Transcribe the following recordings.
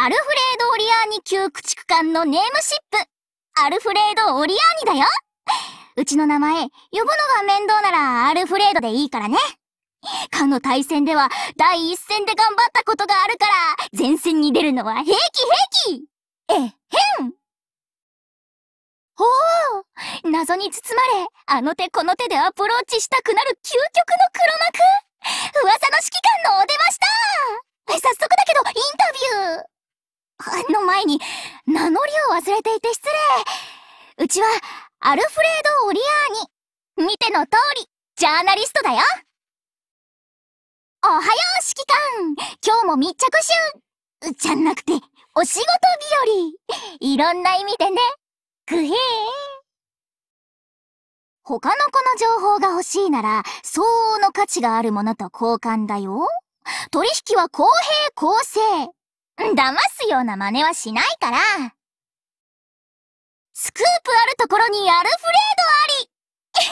アルフレード・オリアーニ級駆逐艦のネームシップ、アルフレード・オリアーニだようちの名前、呼ぶのが面倒ならアルフレードでいいからね。かの対戦では第一戦で頑張ったことがあるから、前線に出るのは平気平気えへんほう謎に包まれ、あの手この手でアプローチしたくなる究極の黒幕噂の指揮官のお出ましだ早速だけど、インタビューの前に、名乗りを忘れていて失礼。うちは、アルフレード・オリアーニ。見ての通り、ジャーナリストだよ。おはよう、指揮官。今日も密着集。じゃなくて、お仕事日和。いろんな意味でね。ぐへー。他の子の情報が欲しいなら、相応の価値があるものと交換だよ。取引は公平公正。騙すような真似はしないから。スクープあるところにアルフレードありえ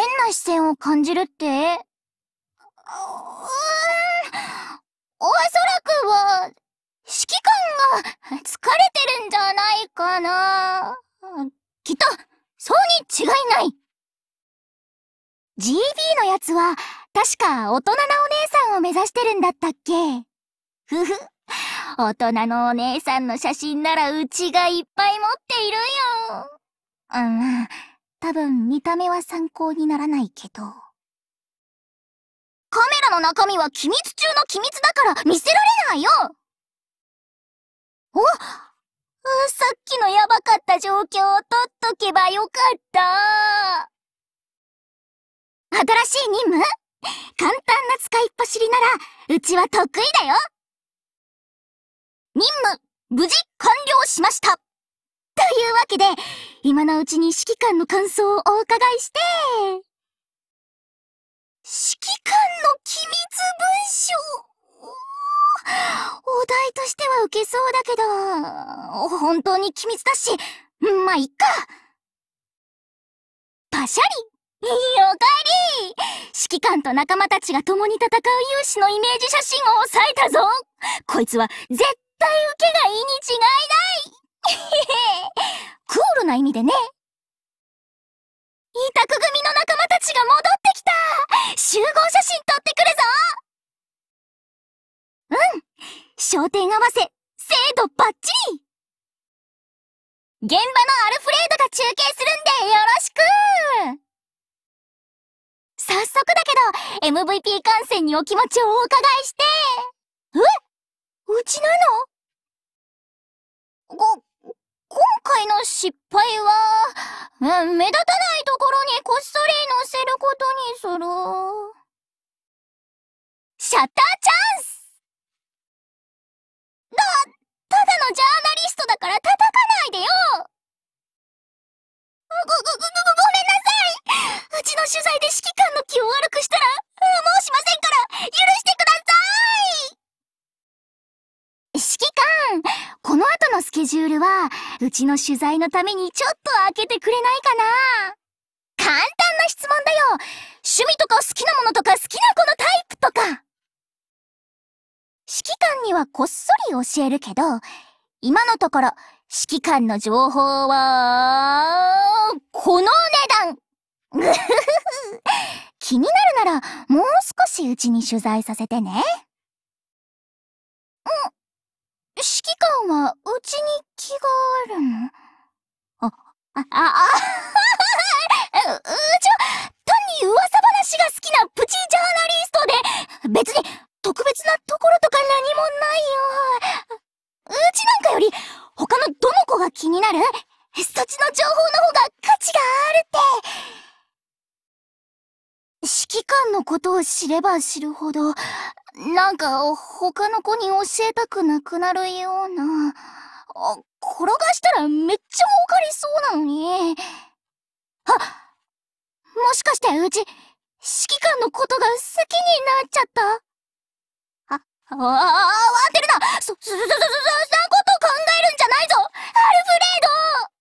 へへ変な視線を感じるってうーん、おそらくは、指揮官が疲れてるんじゃないかな。きっと、そうに違いない !GB のやつは、確か大人なお姉さんを目指してるんだったっけふふ。大人のお姉さんの写真ならうちがいっぱい持っているよ。うん、多分見た目は参考にならないけど。カメラの中身は機密中の機密だから見せられないよおさっきのやばかった状況を撮っとけばよかった。新しい任務簡単な使いっ走りなら、うちは得意だよ任務、無事完了しましたというわけで、今のうちに指揮官の感想をお伺いして、指揮官の機密文書お題としては受けそうだけど、本当に機密だし、まあ、いっか。パシャリ。機関と仲間たちが共に戦う勇士のイメージ写真を抑えたぞこいつは絶対受けがいいに違いないクールな意味でね。委託組の仲間たちが戻ってきた集合写真撮ってくるぞうん焦点合わせ、精度バッチリ現場のアルフレードが中継するんでよろしく早速だけど、MVP 観戦にお気持ちをお伺いして。えうちなのご、今回の失敗は、目立たないところにこっそり乗せることにする。シャッターチャンスルは、うちの取材のためにちょっと開けてくれないかな簡単な質問だよ趣味とか好きなものとか好きな子のタイプとか指揮官にはこっそり教えるけど、今のところ、指揮官の情報は、この値段 気になるなら、もう少しうちに取材させてね。んはうちに気があるのあ、あ、あ、う、ちょ、単に噂話が好きなプチジャーナリストで、別に特別なところとか何もないよ。うちなんかより、他のどの子が気になるそっちの情報の方が価値があるって。指揮官のことを知れば知るほど、なんか他の子に教えたくなくなるような。転がしたらめっちゃ儲かりそうなのに。あもしかしてうち、指揮官のことが好きになっちゃったあ、あ、慌てるなそ、そ、そ、そ、そ、そんなこと考えるんじゃないぞアルフレード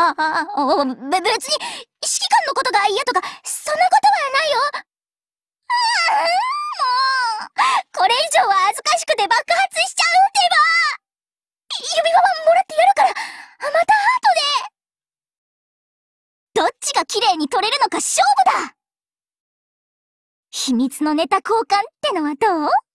ああ、べ、別に、指揮官のことが嫌とか、そんなことはないよああ、もう、これ以上は恥ずかしくて爆発しちゃうってば指輪はもらってやるから、また後でどっちが綺麗に取れるのか勝負だ秘密のネタ交換ってのはどう